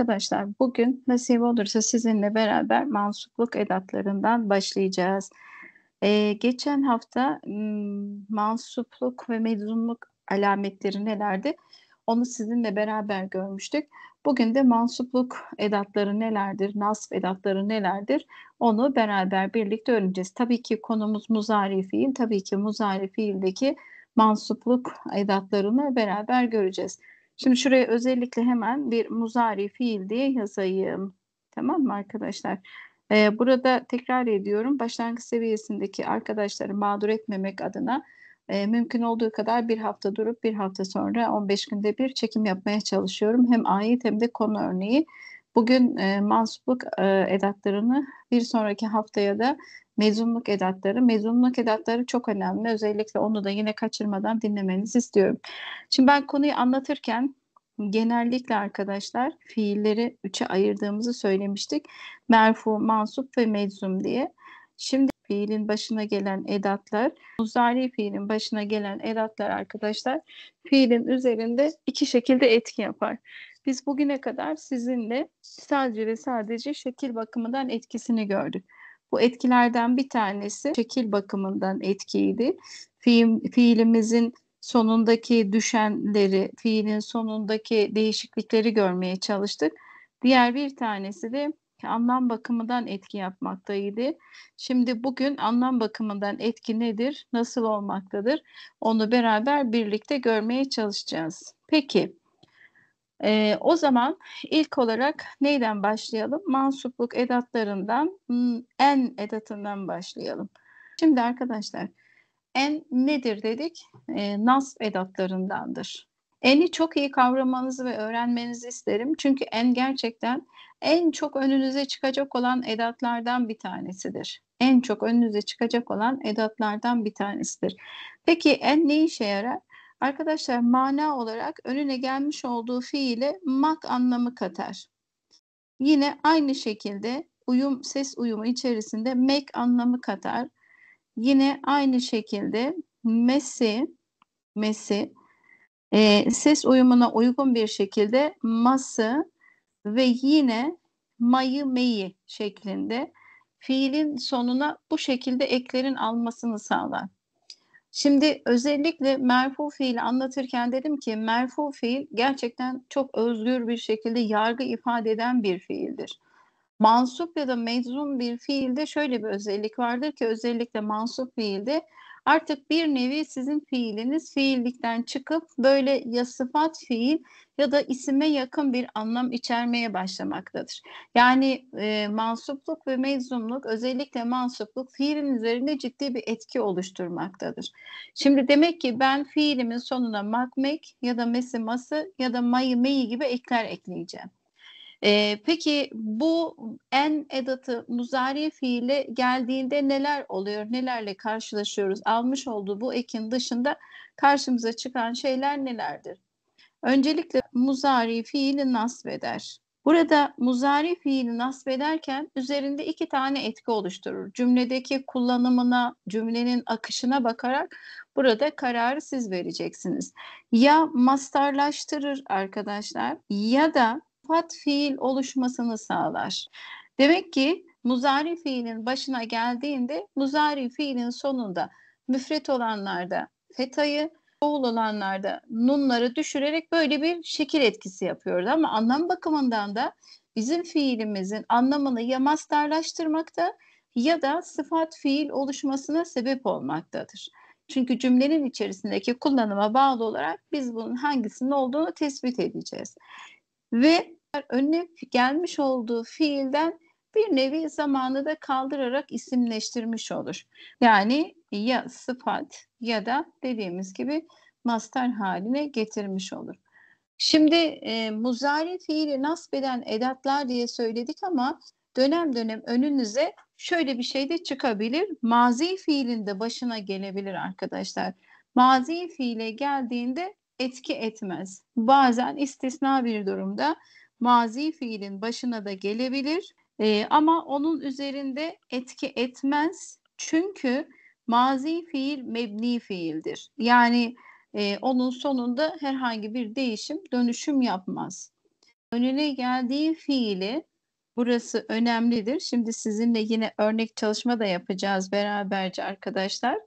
Arkadaşlar bugün nasip olursa sizinle beraber mansupluk edatlarından başlayacağız. Ee, geçen hafta hmm, mansupluk ve meczunluk alametleri nelerdi? Onu sizinle beraber görmüştük. Bugün de mansupluk edatları nelerdir, nasip edatları nelerdir onu beraber birlikte öğreneceğiz. Tabii ki konumuz muzari fiil, tabii ki muzari fiildeki mansupluk edatlarını beraber göreceğiz. Şimdi şuraya özellikle hemen bir muzari fiil diye yazayım. Tamam mı arkadaşlar? Ee, burada tekrar ediyorum. Başlangıç seviyesindeki arkadaşları mağdur etmemek adına e, mümkün olduğu kadar bir hafta durup bir hafta sonra 15 günde bir çekim yapmaya çalışıyorum. Hem ayet hem de konu örneği. Bugün e, mansupluk e, edatlarını bir sonraki haftaya da mezunluk edatları. Mezunluk edatları çok önemli. Özellikle onu da yine kaçırmadan dinlemenizi istiyorum. Şimdi ben konuyu anlatırken genellikle arkadaşlar fiilleri üçe ayırdığımızı söylemiştik. Merfu, mansup ve meczum diye. Şimdi fiilin başına gelen edatlar, muzari fiilin başına gelen edatlar arkadaşlar fiilin üzerinde iki şekilde etki yapar. Biz bugüne kadar sizinle sadece ve sadece şekil bakımından etkisini gördük. Bu etkilerden bir tanesi şekil bakımından etkiydi. Fiil, fiilimizin sonundaki düşenleri, fiilin sonundaki değişiklikleri görmeye çalıştık. Diğer bir tanesi de anlam bakımından etki yapmaktaydı. Şimdi bugün anlam bakımından etki nedir, nasıl olmaktadır onu beraber birlikte görmeye çalışacağız. Peki e, o zaman ilk olarak neyden başlayalım? Mansupluk edatlarından hmm, en edatından başlayalım. Şimdi arkadaşlar en nedir dedik? E, nasb edatlarındandır. En'i çok iyi kavramanızı ve öğrenmenizi isterim. Çünkü en gerçekten en çok önünüze çıkacak olan edatlardan bir tanesidir. En çok önünüze çıkacak olan edatlardan bir tanesidir. Peki en ne işe yarar? Arkadaşlar mana olarak önüne gelmiş olduğu fiile mak anlamı katar. Yine aynı şekilde uyum ses uyumu içerisinde mek anlamı katar. Yine aynı şekilde mesi mesi e, ses uyumuna uygun bir şekilde şekildeması ve yine mayı meyi şeklinde fiilin sonuna bu şekilde eklerin almasını sağlar. Şimdi özellikle merfu fiili anlatırken dedim ki merfu fiil gerçekten çok özgür bir şekilde yargı ifade eden bir fiildir. Mansup ya da meczum bir fiilde şöyle bir özellik vardır ki özellikle mansup fiilde artık bir nevi sizin fiiliniz fiillikten çıkıp böyle ya sıfat fiil ya da isime yakın bir anlam içermeye başlamaktadır. Yani e, mansupluk ve meczumluk özellikle mansupluk fiilin üzerinde ciddi bir etki oluşturmaktadır. Şimdi demek ki ben fiilimin sonuna makmek ya da mesiması ya da mayı meyi gibi ekler ekleyeceğim. E, peki bu en edatı muzari fiile geldiğinde neler oluyor? Nelerle karşılaşıyoruz? Almış olduğu bu ekin dışında karşımıza çıkan şeyler nelerdir? Öncelikle muzari fiili nasbeder. Burada muzari fiili nasbederken üzerinde iki tane etki oluşturur. Cümledeki kullanımına, cümlenin akışına bakarak burada kararı siz vereceksiniz. Ya mastarlaştırır arkadaşlar ya da sıfat fiil oluşmasını sağlar. Demek ki muzari fiilin başına geldiğinde muzari fiilin sonunda müfret olanlarda fetayı, oğul olanlarda nunları düşürerek böyle bir şekil etkisi yapıyoruz. Ama anlam bakımından da bizim fiilimizin anlamını ya mastarlaştırmakta ya da sıfat fiil oluşmasına sebep olmaktadır. Çünkü cümlenin içerisindeki kullanıma bağlı olarak biz bunun hangisinin olduğunu tespit edeceğiz. Ve önüne gelmiş olduğu fiilden bir nevi zamanı da kaldırarak isimleştirmiş olur. Yani ya sıfat ya da dediğimiz gibi mastar haline getirmiş olur. Şimdi e, muzari fiili nasbeden edatlar diye söyledik ama dönem dönem önünüze şöyle bir şey de çıkabilir. Mazi fiilinde başına gelebilir arkadaşlar. Mazi fiile geldiğinde etki etmez. Bazen istisna bir durumda mazi fiilin başına da gelebilir e, ama onun üzerinde etki etmez. Çünkü mazi fiil mebni fiildir. Yani e, onun sonunda herhangi bir değişim, dönüşüm yapmaz. Önüne geldiği fiili burası önemlidir. Şimdi sizinle yine örnek çalışma da yapacağız beraberce arkadaşlar.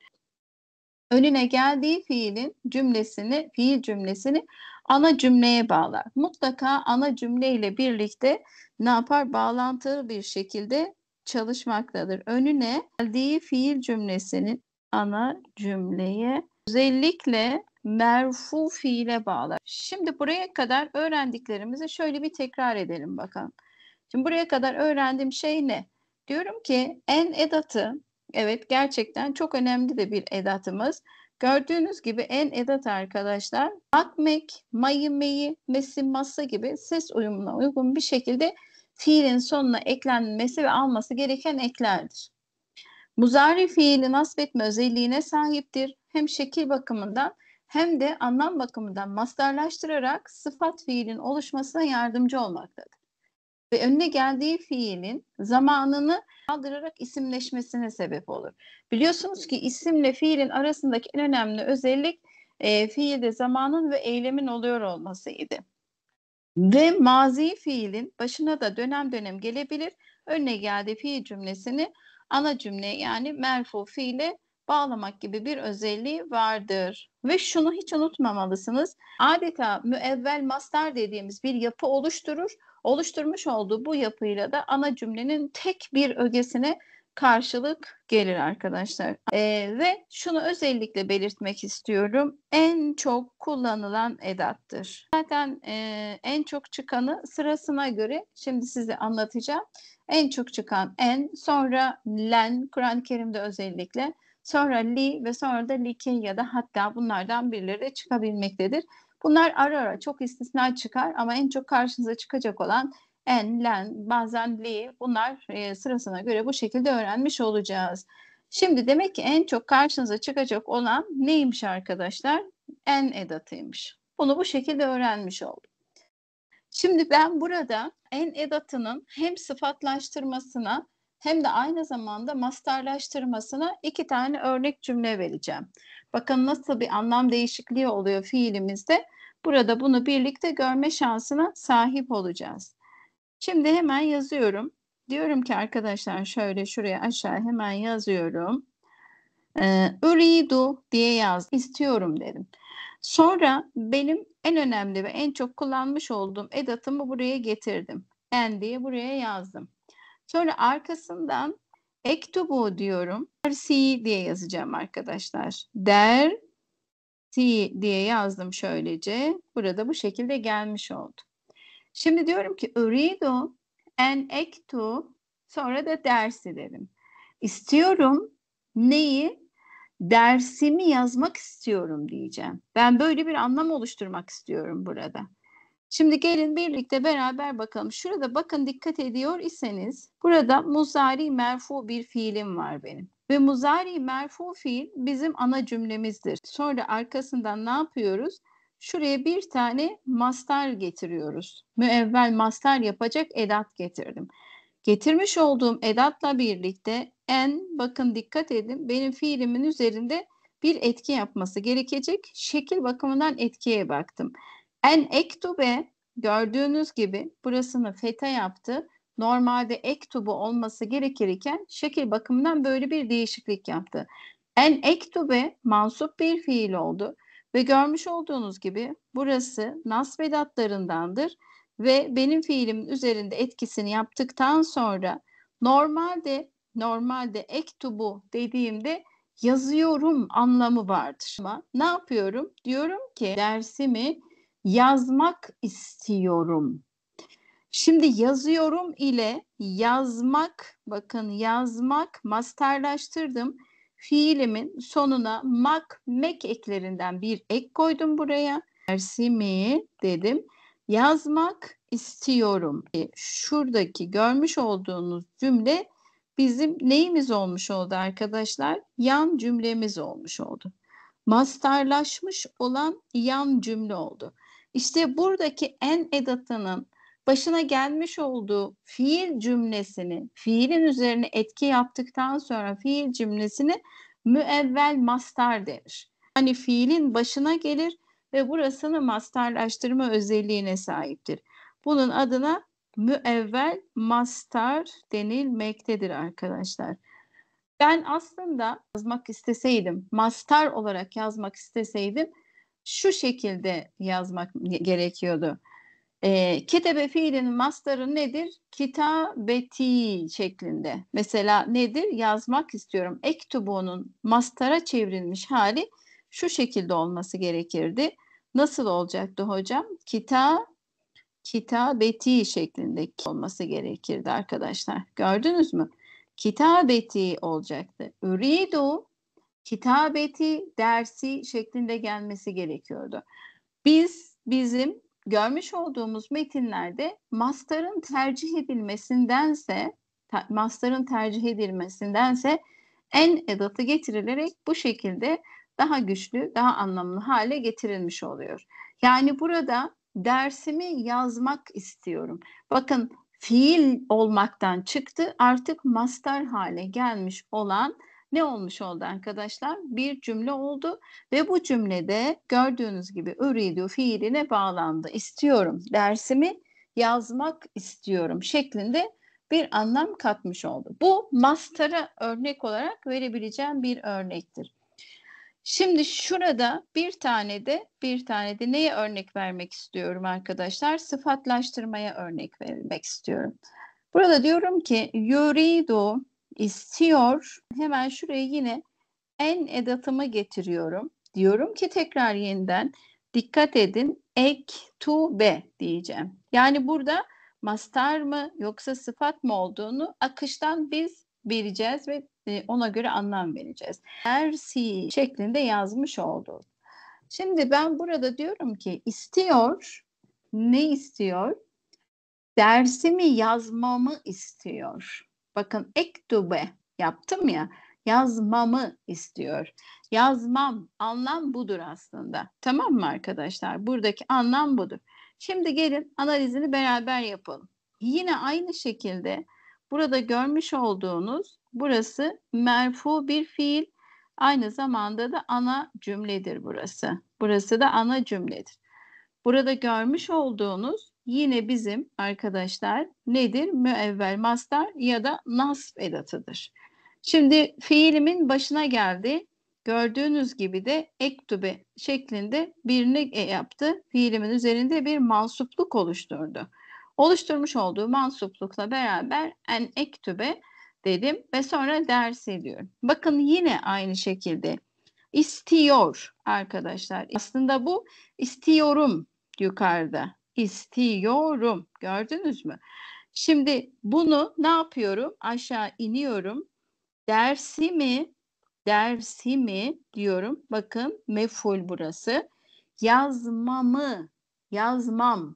Önüne geldiği fiilin cümlesini, fiil cümlesini ana cümleye bağlar. Mutlaka ana cümleyle birlikte ne yapar? Bağlantılı bir şekilde çalışmaktadır. Önüne geldiği fiil cümlesinin ana cümleye özellikle merfu fiile bağlar. Şimdi buraya kadar öğrendiklerimizi şöyle bir tekrar edelim bakalım. Şimdi buraya kadar öğrendiğim şey ne? Diyorum ki en edatı evet gerçekten çok önemli de bir edatımız. Gördüğünüz gibi en edat arkadaşlar akmek, mayı meyi, mesi, masa gibi ses uyumuna uygun bir şekilde fiilin sonuna eklenmesi ve alması gereken eklerdir. Muzari fiili nasbetme özelliğine sahiptir. Hem şekil bakımından hem de anlam bakımından masdarlaştırarak sıfat fiilin oluşmasına yardımcı olmaktadır ve önüne geldiği fiilin zamanını kaldırarak isimleşmesine sebep olur. Biliyorsunuz ki isimle fiilin arasındaki en önemli özellik e, fiilde zamanın ve eylemin oluyor olmasıydı. Ve mazi fiilin başına da dönem dönem gelebilir. Önüne geldiği fiil cümlesini ana cümle yani merfu fiile bağlamak gibi bir özelliği vardır. Ve şunu hiç unutmamalısınız. Adeta müevvel mastar dediğimiz bir yapı oluşturur oluşturmuş olduğu bu yapıyla da ana cümlenin tek bir ögesine karşılık gelir arkadaşlar. Ee, ve şunu özellikle belirtmek istiyorum. En çok kullanılan edattır. Zaten e, en çok çıkanı sırasına göre şimdi size anlatacağım. En çok çıkan en, sonra len, Kur'an-ı Kerim'de özellikle, sonra li ve sonra da liki ya da hatta bunlardan birileri de çıkabilmektedir. Bunlar ara ara çok istisna çıkar ama en çok karşınıza çıkacak olan en, len, bazen li bunlar e, sırasına göre bu şekilde öğrenmiş olacağız. Şimdi demek ki en çok karşınıza çıkacak olan neymiş arkadaşlar? En edatıymış. Bunu bu şekilde öğrenmiş olduk. Şimdi ben burada en edatının hem sıfatlaştırmasına hem de aynı zamanda mastarlaştırmasına iki tane örnek cümle vereceğim. Bakın nasıl bir anlam değişikliği oluyor fiilimizde. Burada bunu birlikte görme şansına sahip olacağız. Şimdi hemen yazıyorum. Diyorum ki arkadaşlar şöyle şuraya aşağı hemen yazıyorum. Ee, Üridu diye yaz. İstiyorum dedim. Sonra benim en önemli ve en çok kullanmış olduğum edatımı buraya getirdim. En diye buraya yazdım. Sonra arkasından Ektubu diyorum. der si diye yazacağım arkadaşlar. Der si diye yazdım şöylece. Burada bu şekilde gelmiş oldu. Şimdi diyorum ki uridu en ektu sonra da dersi dedim. İstiyorum neyi? Dersimi yazmak istiyorum diyeceğim. Ben böyle bir anlam oluşturmak istiyorum burada. Şimdi gelin birlikte beraber bakalım. Şurada bakın dikkat ediyor iseniz burada muzari merfu bir fiilim var benim. Ve muzari merfu fiil bizim ana cümlemizdir. Sonra arkasından ne yapıyoruz? Şuraya bir tane mastar getiriyoruz. Müevvel mastar yapacak edat getirdim. Getirmiş olduğum edatla birlikte en bakın dikkat edin benim fiilimin üzerinde bir etki yapması gerekecek. Şekil bakımından etkiye baktım. En ektube gördüğünüz gibi burasını fete yaptı. Normalde ektubu olması gerekirken şekil bakımından böyle bir değişiklik yaptı. En ektube mansup bir fiil oldu ve görmüş olduğunuz gibi burası nasbedatlarındandır ve benim fiilimin üzerinde etkisini yaptıktan sonra normalde normalde ektubu dediğimde yazıyorum anlamı vardır. Ama ne yapıyorum? Diyorum ki dersimi yazmak istiyorum. Şimdi yazıyorum ile yazmak bakın yazmak masterlaştırdım. Fiilimin sonuna mak mek eklerinden bir ek koydum buraya. Dersimi dedim. Yazmak istiyorum. E, şuradaki görmüş olduğunuz cümle bizim neyimiz olmuş oldu arkadaşlar? Yan cümlemiz olmuş oldu. Masterlaşmış olan yan cümle oldu. İşte buradaki en edatının başına gelmiş olduğu fiil cümlesini, fiilin üzerine etki yaptıktan sonra fiil cümlesini müevvel mastar denir. Hani fiilin başına gelir ve burasını mastarlaştırma özelliğine sahiptir. Bunun adına müevvel mastar denilmektedir arkadaşlar. Ben aslında yazmak isteseydim, mastar olarak yazmak isteseydim şu şekilde yazmak gerekiyordu. E, ketebe fiilinin mastarı nedir? Kitabeti şeklinde. Mesela nedir? Yazmak istiyorum. Ektubu'nun mastara çevrilmiş hali şu şekilde olması gerekirdi. Nasıl olacaktı hocam? Kita kitabeti şeklinde olması gerekirdi arkadaşlar. Gördünüz mü? Kitabeti olacaktı. Üridu kitabeti dersi şeklinde gelmesi gerekiyordu. Biz bizim görmüş olduğumuz metinlerde master'ın tercih edilmesindense ter, master'ın tercih edilmesindense en edatı getirilerek bu şekilde daha güçlü, daha anlamlı hale getirilmiş oluyor. Yani burada dersimi yazmak istiyorum. Bakın fiil olmaktan çıktı artık master hale gelmiş olan ne olmuş oldu arkadaşlar? Bir cümle oldu ve bu cümlede gördüğünüz gibi üridu fiiline bağlandı. İstiyorum dersimi yazmak istiyorum şeklinde bir anlam katmış oldu. Bu mastara örnek olarak verebileceğim bir örnektir. Şimdi şurada bir tane de bir tane de neye örnek vermek istiyorum arkadaşlar? Sıfatlaştırmaya örnek vermek istiyorum. Burada diyorum ki yuridu istiyor. Hemen şuraya yine en edatımı getiriyorum. Diyorum ki tekrar yeniden dikkat edin ek to be diyeceğim. Yani burada mastar mı yoksa sıfat mı olduğunu akıştan biz vereceğiz ve e, ona göre anlam vereceğiz. Ersi şeklinde yazmış oldu. Şimdi ben burada diyorum ki istiyor, ne istiyor? Dersimi yazmamı istiyor. Bakın ektube yaptım ya yazmamı istiyor. Yazmam anlam budur aslında. Tamam mı arkadaşlar? Buradaki anlam budur. Şimdi gelin analizini beraber yapalım. Yine aynı şekilde burada görmüş olduğunuz burası merfu bir fiil. Aynı zamanda da ana cümledir burası. Burası da ana cümledir. Burada görmüş olduğunuz yine bizim arkadaşlar nedir? Müevvel mastar ya da nasb edatıdır. Şimdi fiilimin başına geldi. Gördüğünüz gibi de ektübe şeklinde birini e, yaptı. Fiilimin üzerinde bir mansupluk oluşturdu. Oluşturmuş olduğu mansuplukla beraber en ektübe dedim ve sonra ders ediyorum. Bakın yine aynı şekilde istiyor arkadaşlar. Aslında bu istiyorum yukarıda istiyorum. Gördünüz mü? Şimdi bunu ne yapıyorum? Aşağı iniyorum. Dersimi, dersimi diyorum. Bakın meful burası. Yazmamı, yazmam.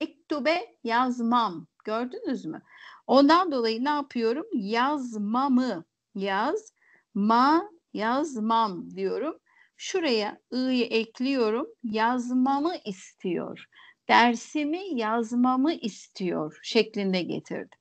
Ektube yazmam. Gördünüz mü? Ondan dolayı ne yapıyorum? Yazmamı, yaz, ma, yazmam diyorum. Şuraya ı'yı ekliyorum. Yazmamı istiyor dersimi yazmamı istiyor şeklinde getirdim.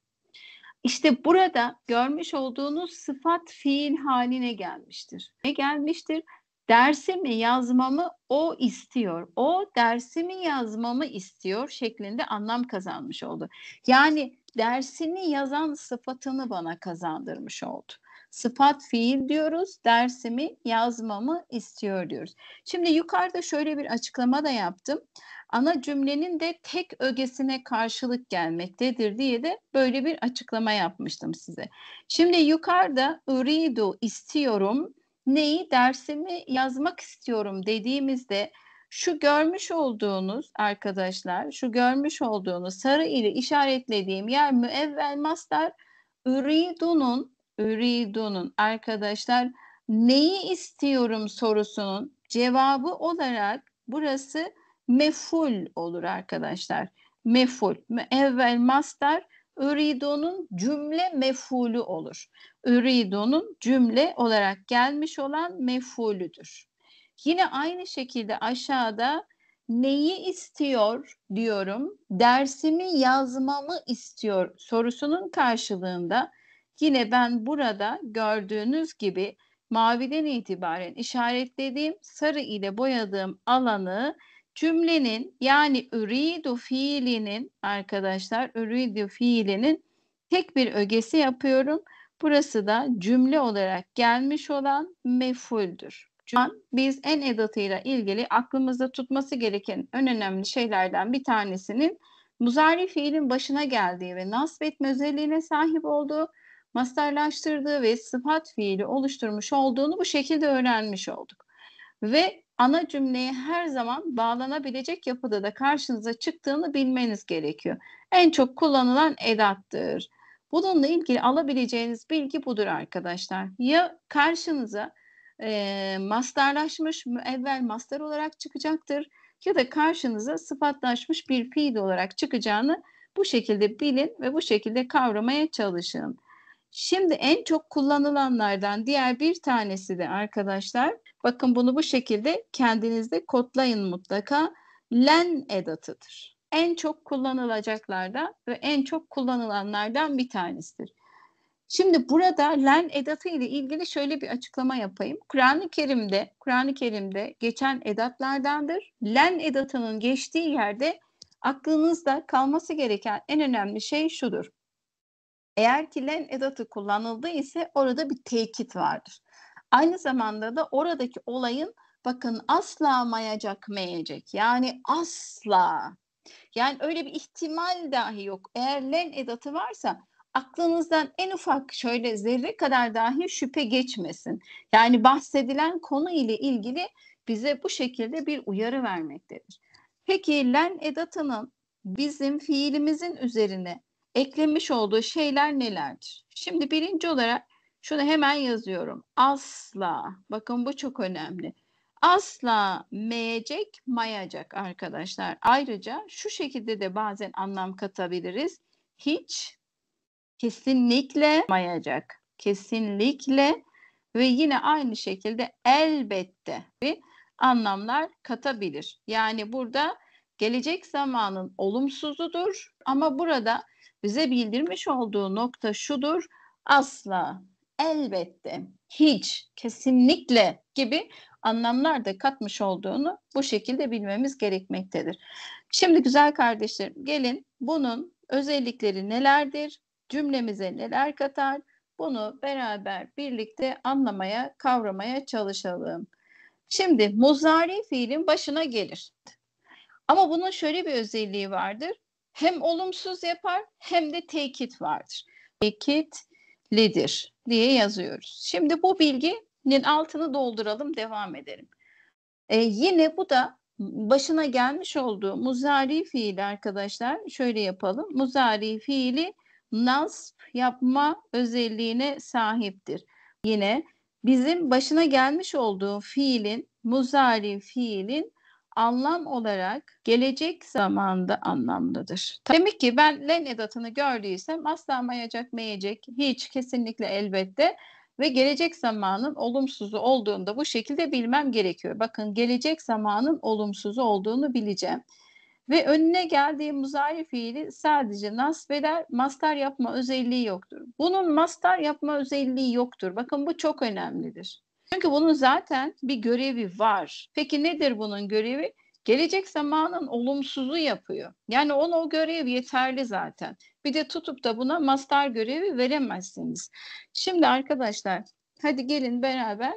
İşte burada görmüş olduğunuz sıfat fiil haline gelmiştir. Ne gelmiştir? Dersimi yazmamı o istiyor. O dersimi yazmamı istiyor şeklinde anlam kazanmış oldu. Yani dersini yazan sıfatını bana kazandırmış oldu sıfat fiil diyoruz. Dersimi yazmamı istiyor diyoruz. Şimdi yukarıda şöyle bir açıklama da yaptım. Ana cümlenin de tek ögesine karşılık gelmektedir diye de böyle bir açıklama yapmıştım size. Şimdi yukarıda uridu istiyorum neyi dersimi yazmak istiyorum dediğimizde şu görmüş olduğunuz arkadaşlar, şu görmüş olduğunuz sarı ile işaretlediğim yer müevvel mastar üridunun Üridun'un arkadaşlar neyi istiyorum sorusunun cevabı olarak burası meful olur arkadaşlar. Meful. Evvel mastar Üridun'un cümle mefulü olur. Üridun'un cümle olarak gelmiş olan mefulüdür. Yine aynı şekilde aşağıda neyi istiyor diyorum, dersimi yazmamı istiyor sorusunun karşılığında Yine ben burada gördüğünüz gibi maviden itibaren işaretlediğim sarı ile boyadığım alanı cümlenin yani üridu fiilinin arkadaşlar üridu fiilinin tek bir ögesi yapıyorum. Burası da cümle olarak gelmiş olan mefuldür. Şu an Biz en edatıyla ilgili aklımızda tutması gereken en önemli şeylerden bir tanesinin muzari fiilin başına geldiği ve nasbetme özelliğine sahip olduğu masterlaştırdığı ve sıfat fiili oluşturmuş olduğunu bu şekilde öğrenmiş olduk. Ve ana cümleye her zaman bağlanabilecek yapıda da karşınıza çıktığını bilmeniz gerekiyor. En çok kullanılan edattır. Bununla ilgili alabileceğiniz bilgi budur arkadaşlar. Ya karşınıza e, masterlaşmış müevvel master olarak çıkacaktır ya da karşınıza sıfatlaşmış bir fiil olarak çıkacağını bu şekilde bilin ve bu şekilde kavramaya çalışın. Şimdi en çok kullanılanlardan diğer bir tanesi de arkadaşlar bakın bunu bu şekilde kendinizde kodlayın mutlaka len edatıdır. En çok kullanılacaklardan ve en çok kullanılanlardan bir tanesidir. Şimdi burada len edatı ile ilgili şöyle bir açıklama yapayım. Kur'an-ı Kerim'de, Kur'an-ı Kerim'de geçen edatlardandır. Len edatının geçtiği yerde aklınızda kalması gereken en önemli şey şudur. Eğer ki len edatı kullanıldı ise orada bir tekit vardır. Aynı zamanda da oradaki olayın bakın asla mayacak meyecek. Yani asla. Yani öyle bir ihtimal dahi yok. Eğer len edatı varsa aklınızdan en ufak şöyle zerre kadar dahi şüphe geçmesin. Yani bahsedilen konu ile ilgili bize bu şekilde bir uyarı vermektedir. Peki len edatının bizim fiilimizin üzerine eklemiş olduğu şeyler nelerdir? Şimdi birinci olarak şunu hemen yazıyorum. Asla, bakın bu çok önemli. Asla meyecek, mayacak arkadaşlar. Ayrıca şu şekilde de bazen anlam katabiliriz. Hiç, kesinlikle mayacak. Kesinlikle ve yine aynı şekilde elbette bir anlamlar katabilir. Yani burada gelecek zamanın olumsuzudur ama burada bize bildirmiş olduğu nokta şudur. Asla, elbette, hiç, kesinlikle gibi anlamlar da katmış olduğunu bu şekilde bilmemiz gerekmektedir. Şimdi güzel kardeşlerim gelin bunun özellikleri nelerdir? Cümlemize neler katar? Bunu beraber birlikte anlamaya, kavramaya çalışalım. Şimdi muzari fiilin başına gelir. Ama bunun şöyle bir özelliği vardır hem olumsuz yapar hem de tekit vardır. Tekitlidir diye yazıyoruz. Şimdi bu bilginin altını dolduralım devam edelim. Ee, yine bu da başına gelmiş olduğu muzari fiili arkadaşlar şöyle yapalım. Muzari fiili nasp yapma özelliğine sahiptir. Yine bizim başına gelmiş olduğu fiilin muzari fiilin anlam olarak gelecek zamanda anlamlıdır. Demek ki ben len edatını gördüysem asla mayacak meyecek hiç kesinlikle elbette ve gelecek zamanın olumsuzu olduğunda bu şekilde bilmem gerekiyor. Bakın gelecek zamanın olumsuzu olduğunu bileceğim. Ve önüne geldiği muzari fiili sadece nasbeder, mastar yapma özelliği yoktur. Bunun mastar yapma özelliği yoktur. Bakın bu çok önemlidir. Çünkü bunun zaten bir görevi var. Peki nedir bunun görevi? Gelecek zamanın olumsuzu yapıyor. Yani ona o görev yeterli zaten. Bir de tutup da buna master görevi veremezsiniz. Şimdi arkadaşlar hadi gelin beraber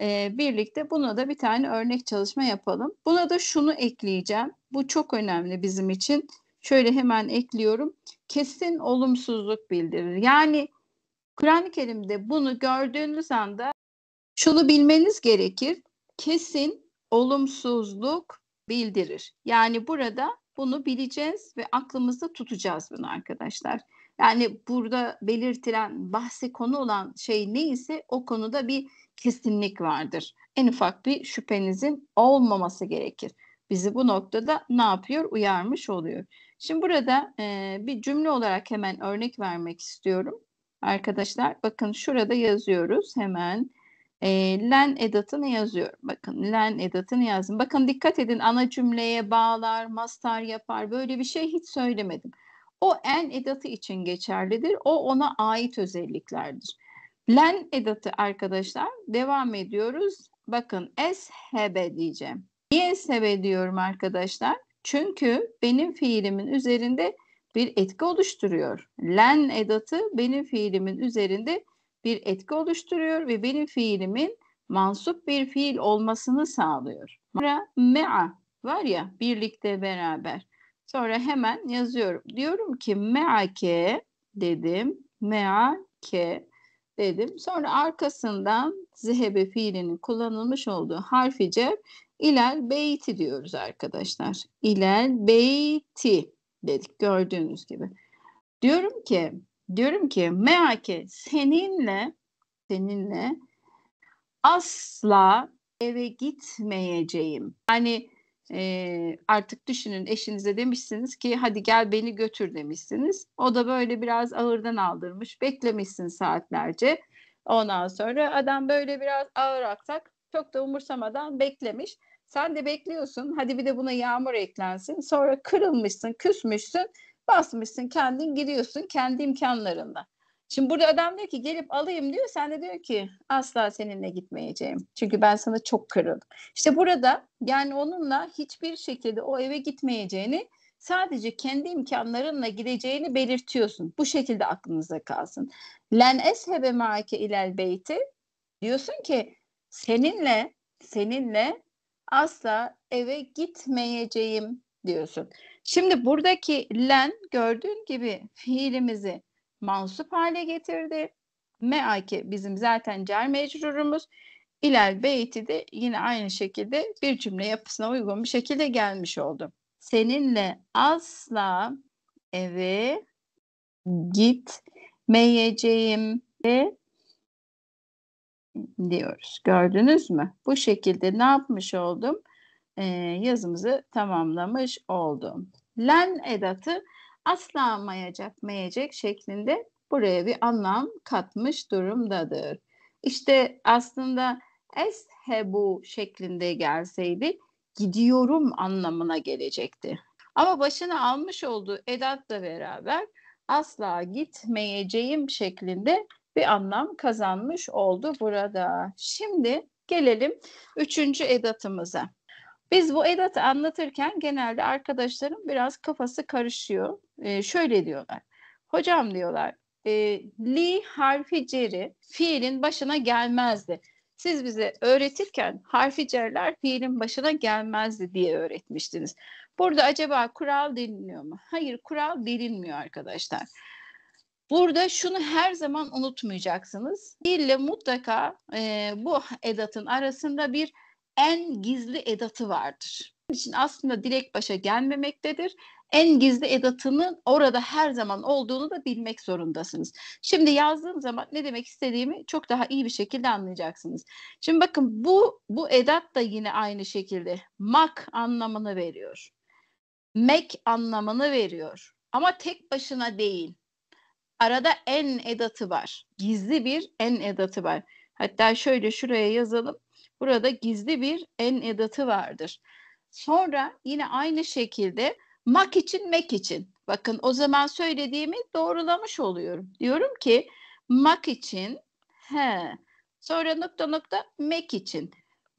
e, birlikte buna da bir tane örnek çalışma yapalım. Buna da şunu ekleyeceğim. Bu çok önemli bizim için. Şöyle hemen ekliyorum. Kesin olumsuzluk bildirir. Yani Kur'an-ı Kerim'de bunu gördüğünüz anda şunu bilmeniz gerekir. Kesin olumsuzluk bildirir. Yani burada bunu bileceğiz ve aklımızda tutacağız bunu arkadaşlar. Yani burada belirtilen bahse konu olan şey neyse o konuda bir kesinlik vardır. En ufak bir şüphenizin olmaması gerekir. Bizi bu noktada ne yapıyor? Uyarmış oluyor. Şimdi burada e, bir cümle olarak hemen örnek vermek istiyorum. Arkadaşlar bakın şurada yazıyoruz hemen e, len edatını yazıyorum. Bakın len edatını yazdım. Bakın dikkat edin ana cümleye bağlar, mastar yapar böyle bir şey hiç söylemedim. O en edatı için geçerlidir. O ona ait özelliklerdir. Len edatı arkadaşlar devam ediyoruz. Bakın eshebe diyeceğim. Niye eshebe diyorum arkadaşlar? Çünkü benim fiilimin üzerinde bir etki oluşturuyor. Len edatı benim fiilimin üzerinde bir etki oluşturuyor ve benim fiilimin mansup bir fiil olmasını sağlıyor. Sonra mea var ya birlikte beraber. Sonra hemen yazıyorum. Diyorum ki meake dedim. Meake dedim. Sonra arkasından zehebe fiilinin kullanılmış olduğu harfi cer ilel beyti diyoruz arkadaşlar. İlel beyti dedik gördüğünüz gibi. Diyorum ki diyorum ki Meake seninle seninle asla eve gitmeyeceğim. Yani e, artık düşünün eşinize demişsiniz ki hadi gel beni götür demişsiniz. O da böyle biraz ağırdan aldırmış beklemişsin saatlerce. Ondan sonra adam böyle biraz ağır aksak çok da umursamadan beklemiş. Sen de bekliyorsun hadi bir de buna yağmur eklensin sonra kırılmışsın küsmüşsün Basmışsın kendin giriyorsun kendi imkanlarında. Şimdi burada adam diyor ki gelip alayım diyor. Sen de diyor ki asla seninle gitmeyeceğim. Çünkü ben sana çok kırıldım. İşte burada yani onunla hiçbir şekilde o eve gitmeyeceğini sadece kendi imkanlarınla gideceğini belirtiyorsun. Bu şekilde aklınıza kalsın. Len eshebe maake ilel beyti diyorsun ki seninle seninle asla eve gitmeyeceğim diyorsun. Şimdi buradaki len gördüğün gibi fiilimizi mansup hale getirdi. Meaki bizim zaten cer mecrurumuz. İlel beyti de yine aynı şekilde bir cümle yapısına uygun bir şekilde gelmiş oldu. Seninle asla eve gitmeyeceğim de diyoruz. Gördünüz mü? Bu şekilde ne yapmış oldum? e, yazımızı tamamlamış oldum. Len edatı asla mayacak, meyecek şeklinde buraya bir anlam katmış durumdadır. İşte aslında eshebu şeklinde gelseydi gidiyorum anlamına gelecekti. Ama başına almış olduğu edatla beraber asla gitmeyeceğim şeklinde bir anlam kazanmış oldu burada. Şimdi gelelim üçüncü edatımıza. Biz bu edatı anlatırken genelde arkadaşlarım biraz kafası karışıyor. E, şöyle diyorlar. Hocam diyorlar e, li harfi ceri fiilin başına gelmezdi. Siz bize öğretirken harfi cerler fiilin başına gelmezdi diye öğretmiştiniz. Burada acaba kural deliniyor mu? Hayır kural delinmiyor arkadaşlar. Burada şunu her zaman unutmayacaksınız. Fiille mutlaka e, bu edatın arasında bir en gizli edatı vardır. Onun için aslında direkt başa gelmemektedir. En gizli edatının orada her zaman olduğunu da bilmek zorundasınız. Şimdi yazdığım zaman ne demek istediğimi çok daha iyi bir şekilde anlayacaksınız. Şimdi bakın bu bu edat da yine aynı şekilde mak anlamını veriyor. Mek anlamını veriyor. Ama tek başına değil. Arada en edatı var. Gizli bir en edatı var. Hatta şöyle şuraya yazalım Burada gizli bir en edatı vardır. Sonra yine aynı şekilde mak için mek için. Bakın o zaman söylediğimi doğrulamış oluyorum. Diyorum ki mak için he. Sonra nokta nokta mek için.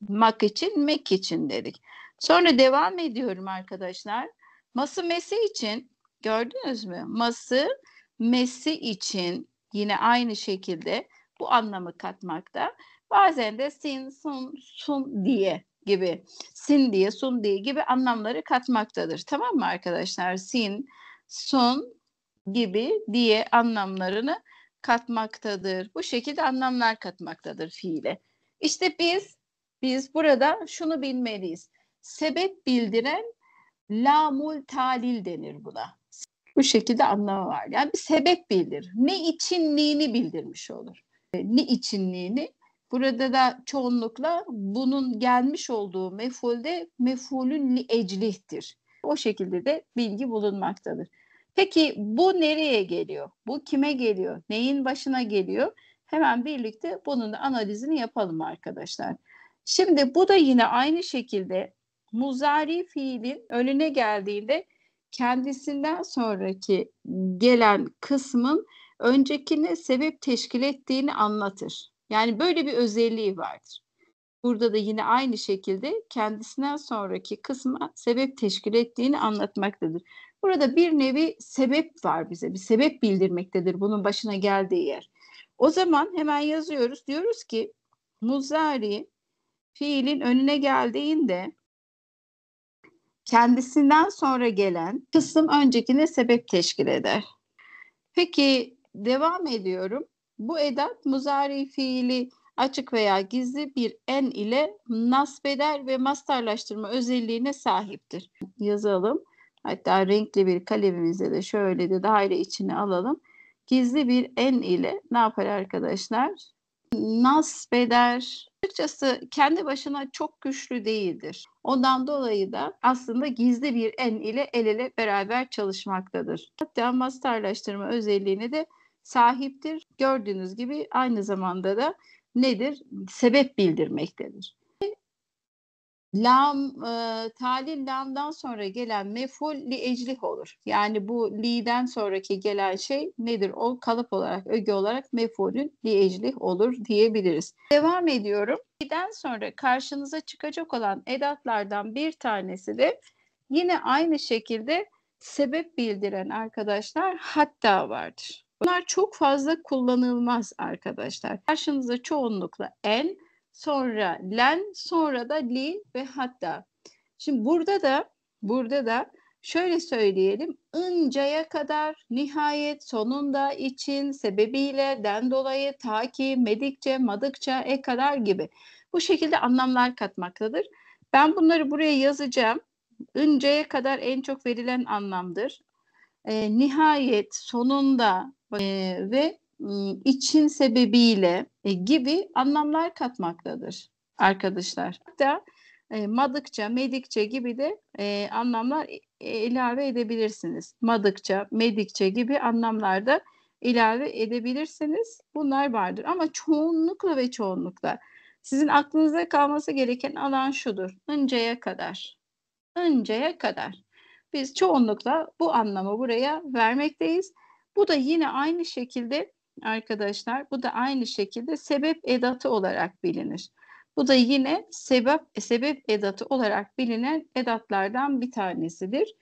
Mak için mek için dedik. Sonra devam ediyorum arkadaşlar. Ması mesi için gördünüz mü? Ması mesi için yine aynı şekilde bu anlamı katmakta. Bazen de sin, sun, sun diye gibi, sin diye, sun diye gibi anlamları katmaktadır. Tamam mı arkadaşlar? Sin, sun gibi diye anlamlarını katmaktadır. Bu şekilde anlamlar katmaktadır fiile. İşte biz biz burada şunu bilmeliyiz. Sebep bildiren lamul talil denir buna. Bu şekilde anlamı var. Yani bir sebep bildir. Ne içinliğini bildirmiş olur. Ne içinliğini? Burada da çoğunlukla bunun gelmiş olduğu mefulde mefulün li eclihtir. O şekilde de bilgi bulunmaktadır. Peki bu nereye geliyor? Bu kime geliyor? Neyin başına geliyor? Hemen birlikte bunun da analizini yapalım arkadaşlar. Şimdi bu da yine aynı şekilde muzari fiilin önüne geldiğinde kendisinden sonraki gelen kısmın öncekine sebep teşkil ettiğini anlatır. Yani böyle bir özelliği vardır. Burada da yine aynı şekilde kendisinden sonraki kısma sebep teşkil ettiğini anlatmaktadır. Burada bir nevi sebep var bize. Bir sebep bildirmektedir bunun başına geldiği yer. O zaman hemen yazıyoruz. Diyoruz ki muzari fiilin önüne geldiğinde kendisinden sonra gelen kısım öncekine sebep teşkil eder. Peki devam ediyorum. Bu edat muzari fiili açık veya gizli bir en ile nasbeder ve mastarlaştırma özelliğine sahiptir. Yazalım. Hatta renkli bir kalemimizde de şöyle de daire içine alalım. Gizli bir en ile ne yapar arkadaşlar? Nasbeder. Açıkçası kendi başına çok güçlü değildir. Ondan dolayı da aslında gizli bir en ile el ele beraber çalışmaktadır. Hatta mastarlaştırma özelliğini de sahiptir. Gördüğünüz gibi aynı zamanda da nedir? Sebep bildirmektedir. Lam, e, talil lamdan sonra gelen meful li eclih olur. Yani bu li'den sonraki gelen şey nedir? O kalıp olarak, öge olarak mefulün li eclih olur diyebiliriz. Devam ediyorum. Li'den sonra karşınıza çıkacak olan edatlardan bir tanesi de yine aynı şekilde sebep bildiren arkadaşlar hatta vardır. Bunlar çok fazla kullanılmaz arkadaşlar. Karşınıza çoğunlukla en, sonra len, sonra da li ve hatta. Şimdi burada da burada da şöyle söyleyelim. Incaya kadar, nihayet, sonunda, için, sebebiyle, den dolayı, ta ki, medikçe, madıkça, e kadar gibi. Bu şekilde anlamlar katmaktadır. Ben bunları buraya yazacağım. Inceye kadar en çok verilen anlamdır e, nihayet sonunda e, ve e, için sebebiyle e, gibi anlamlar katmaktadır arkadaşlar. Hatta e, madıkça, medikçe gibi de e, anlamlar e, ilave edebilirsiniz. Madıkça, medikçe gibi anlamlarda ilave edebilirsiniz. Bunlar vardır ama çoğunlukla ve çoğunlukla sizin aklınıza kalması gereken alan şudur. Önceye kadar. Önceye kadar. Biz çoğunlukla bu anlamı buraya vermekteyiz. Bu da yine aynı şekilde arkadaşlar bu da aynı şekilde sebep edatı olarak bilinir. Bu da yine sebep sebep edatı olarak bilinen edatlardan bir tanesidir.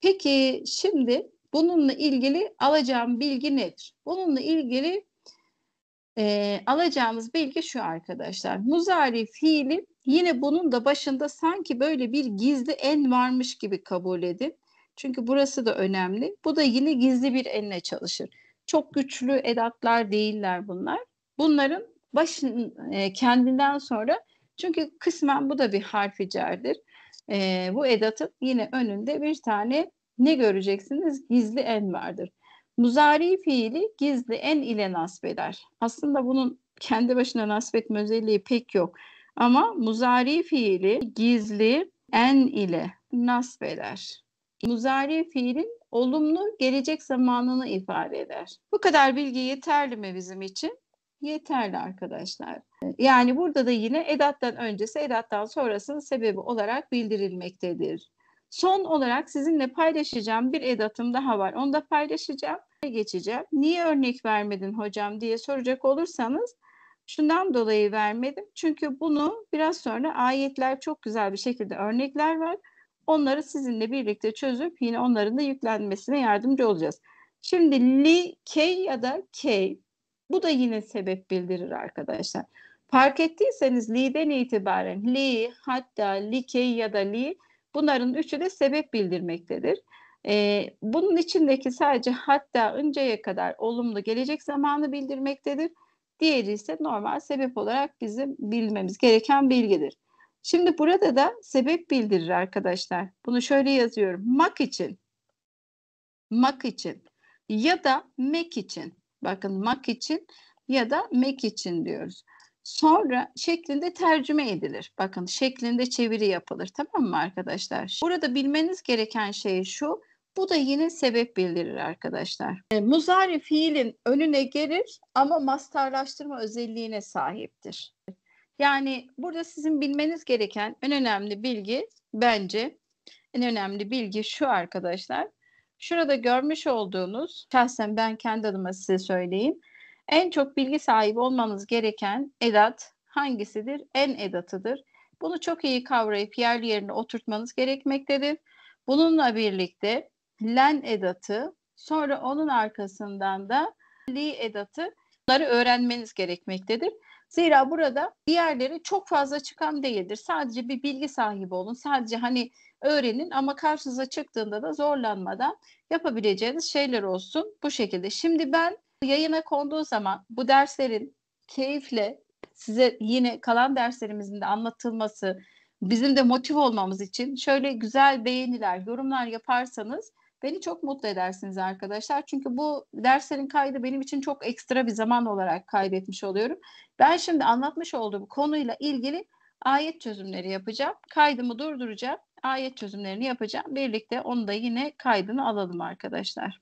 Peki şimdi bununla ilgili alacağım bilgi nedir? Bununla ilgili e, alacağımız bilgi şu arkadaşlar. Muzari fiili Yine bunun da başında sanki böyle bir gizli en varmış gibi kabul edin. Çünkü burası da önemli. Bu da yine gizli bir enle çalışır. Çok güçlü edatlar değiller bunlar. Bunların başın e, kendinden sonra çünkü kısmen bu da bir harfi cerdir. E, bu edatın yine önünde bir tane ne göreceksiniz? Gizli en vardır. Muzari fiili gizli en ile nasbeder. Aslında bunun kendi başına nasbetme özelliği pek yok. Ama muzari fiili gizli en ile nasbeder. eder. Muzari fiilin olumlu gelecek zamanını ifade eder. Bu kadar bilgi yeterli mi bizim için? Yeterli arkadaşlar. Yani burada da yine edattan öncesi edattan sonrasının sebebi olarak bildirilmektedir. Son olarak sizinle paylaşacağım bir edatım daha var. Onu da paylaşacağım geçeceğim. Niye örnek vermedin hocam diye soracak olursanız Şundan dolayı vermedim. Çünkü bunu biraz sonra ayetler çok güzel bir şekilde örnekler var. Onları sizinle birlikte çözüp yine onların da yüklenmesine yardımcı olacağız. Şimdi li, k ya da k. Bu da yine sebep bildirir arkadaşlar. Fark ettiyseniz li'den itibaren li, hatta li, k ya da li bunların üçü de sebep bildirmektedir. Ee, bunun içindeki sadece hatta önceye kadar olumlu gelecek zamanı bildirmektedir. Diğeri ise normal sebep olarak bizim bilmemiz gereken bilgidir. Şimdi burada da sebep bildirir arkadaşlar. Bunu şöyle yazıyorum. Mak için. Mak için. Ya da mek için. Bakın mak için ya da mek için diyoruz. Sonra şeklinde tercüme edilir. Bakın şeklinde çeviri yapılır. Tamam mı arkadaşlar? Burada bilmeniz gereken şey şu bu da yine sebep bildirir arkadaşlar. E, muzari fiilin önüne gelir ama mastarlaştırma özelliğine sahiptir. Yani burada sizin bilmeniz gereken en önemli bilgi bence en önemli bilgi şu arkadaşlar. Şurada görmüş olduğunuz şahsen ben kendi adıma size söyleyeyim. En çok bilgi sahibi olmanız gereken edat hangisidir? En edatıdır. Bunu çok iyi kavrayıp yerli yerine oturtmanız gerekmektedir. Bununla birlikte len edatı, sonra onun arkasından da li edatı bunları öğrenmeniz gerekmektedir. Zira burada diğerleri çok fazla çıkan değildir. Sadece bir bilgi sahibi olun. Sadece hani öğrenin ama karşınıza çıktığında da zorlanmadan yapabileceğiniz şeyler olsun bu şekilde. Şimdi ben yayına konduğu zaman bu derslerin keyifle size yine kalan derslerimizin de anlatılması, bizim de motive olmamız için şöyle güzel beğeniler, yorumlar yaparsanız Beni çok mutlu edersiniz arkadaşlar. Çünkü bu derslerin kaydı benim için çok ekstra bir zaman olarak kaybetmiş oluyorum. Ben şimdi anlatmış olduğum konuyla ilgili ayet çözümleri yapacağım. Kaydımı durduracağım. Ayet çözümlerini yapacağım. Birlikte onu da yine kaydını alalım arkadaşlar.